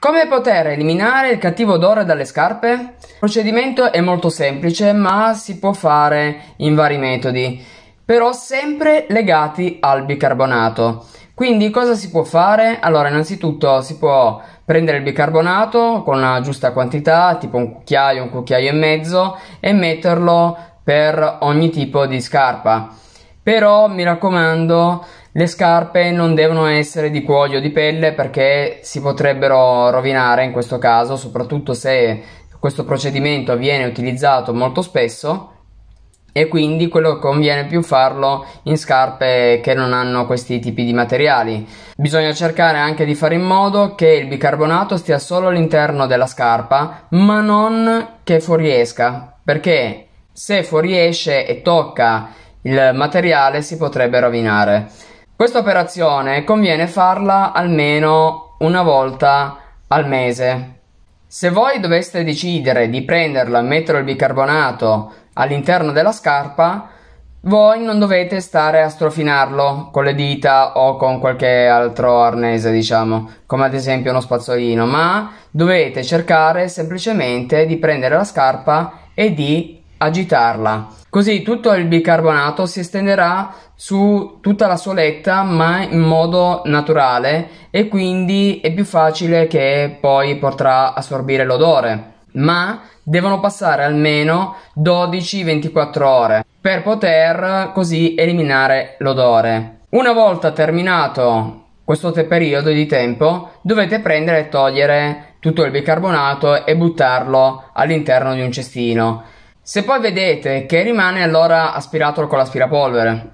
Come poter eliminare il cattivo odore dalle scarpe? Il procedimento è molto semplice ma si può fare in vari metodi, però sempre legati al bicarbonato. Quindi cosa si può fare? Allora innanzitutto si può prendere il bicarbonato con la giusta quantità, tipo un cucchiaio, un cucchiaio e mezzo, e metterlo per ogni tipo di scarpa. Però mi raccomando le scarpe non devono essere di cuoio o di pelle perché si potrebbero rovinare in questo caso, soprattutto se questo procedimento viene utilizzato molto spesso e quindi quello che conviene più farlo in scarpe che non hanno questi tipi di materiali. Bisogna cercare anche di fare in modo che il bicarbonato stia solo all'interno della scarpa, ma non che fuoriesca, perché se fuoriesce e tocca il materiale si potrebbe rovinare. Questa operazione conviene farla almeno una volta al mese. Se voi doveste decidere di prenderlo e mettere il bicarbonato all'interno della scarpa, voi non dovete stare a strofinarlo con le dita o con qualche altro arnese, diciamo, come ad esempio uno spazzolino, ma dovete cercare semplicemente di prendere la scarpa e di agitarla. Così tutto il bicarbonato si estenderà su tutta la soletta ma in modo naturale e quindi è più facile che poi potrà assorbire l'odore. Ma devono passare almeno 12-24 ore per poter così eliminare l'odore. Una volta terminato questo periodo di tempo dovete prendere e togliere tutto il bicarbonato e buttarlo all'interno di un cestino. Se poi vedete che rimane allora aspirato con l'aspirapolvere.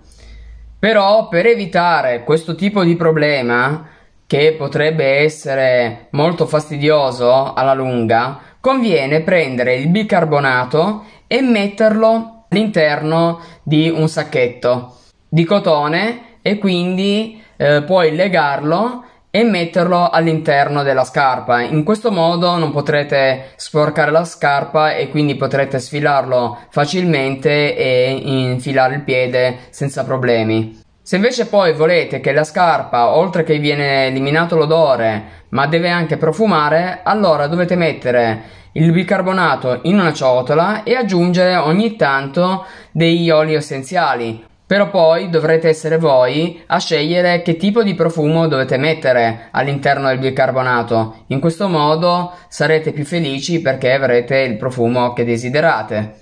Però per evitare questo tipo di problema che potrebbe essere molto fastidioso alla lunga, conviene prendere il bicarbonato e metterlo all'interno di un sacchetto di cotone e quindi eh, puoi legarlo e metterlo all'interno della scarpa. In questo modo non potrete sporcare la scarpa e quindi potrete sfilarlo facilmente e infilare il piede senza problemi. Se invece poi volete che la scarpa, oltre che viene eliminato l'odore, ma deve anche profumare, allora dovete mettere il bicarbonato in una ciotola e aggiungere ogni tanto degli oli essenziali però poi dovrete essere voi a scegliere che tipo di profumo dovete mettere all'interno del bicarbonato. In questo modo sarete più felici perché avrete il profumo che desiderate.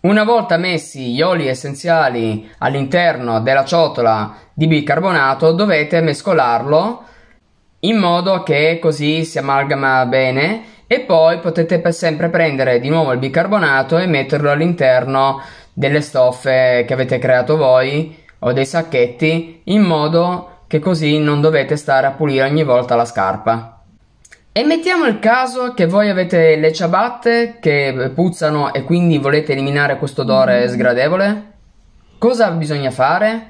Una volta messi gli oli essenziali all'interno della ciotola di bicarbonato dovete mescolarlo in modo che così si amalgama bene e poi potete sempre prendere di nuovo il bicarbonato e metterlo all'interno delle stoffe che avete creato voi o dei sacchetti in modo che così non dovete stare a pulire ogni volta la scarpa. E mettiamo il caso che voi avete le ciabatte che puzzano e quindi volete eliminare questo odore mm-hmm. sgradevole? Cosa bisogna fare?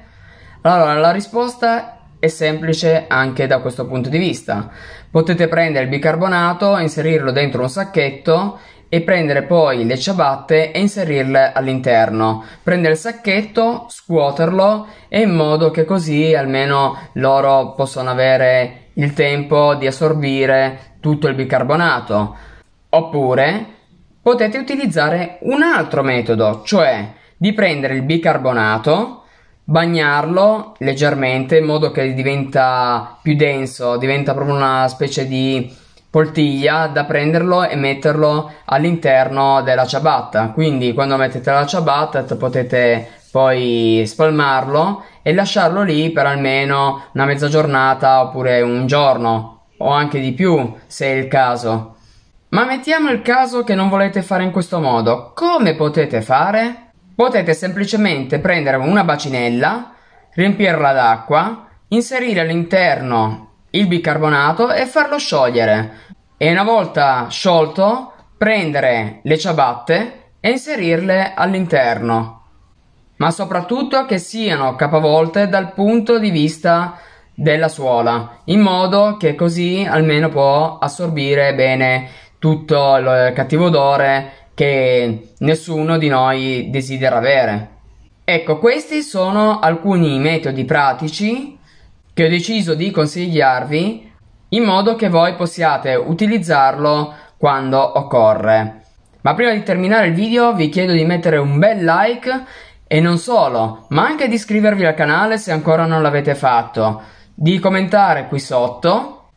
Allora, la risposta è semplice anche da questo punto di vista. Potete prendere il bicarbonato, inserirlo dentro un sacchetto e prendere poi le ciabatte e inserirle all'interno. Prendere il sacchetto, scuoterlo e in modo che così almeno loro possano avere il tempo di assorbire tutto il bicarbonato. Oppure potete utilizzare un altro metodo, cioè di prendere il bicarbonato, bagnarlo leggermente in modo che diventa più denso, diventa proprio una specie di poltiglia da prenderlo e metterlo all'interno della ciabatta. Quindi quando mettete la ciabatta potete poi spalmarlo e lasciarlo lì per almeno una mezza giornata oppure un giorno o anche di più se è il caso. Ma mettiamo il caso che non volete fare in questo modo. Come potete fare? Potete semplicemente prendere una bacinella, riempirla d'acqua, inserire all'interno il bicarbonato e farlo sciogliere e una volta sciolto prendere le ciabatte e inserirle all'interno ma soprattutto che siano capavolte dal punto di vista della suola in modo che così almeno può assorbire bene tutto il cattivo odore che nessuno di noi desidera avere. Ecco, questi sono alcuni metodi pratici che ho deciso di consigliarvi in modo che voi possiate utilizzarlo quando occorre. Ma prima di terminare il video vi chiedo di mettere un bel like e non solo, ma anche di iscrivervi al canale se ancora non l'avete fatto, di commentare qui sotto,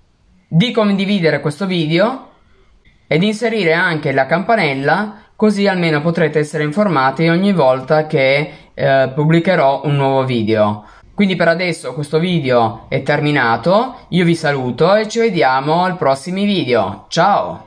di condividere questo video e di inserire anche la campanella così almeno potrete essere informati ogni volta che eh, pubblicherò un nuovo video. Quindi per adesso questo video è terminato, io vi saluto e ci vediamo al prossimo video, ciao!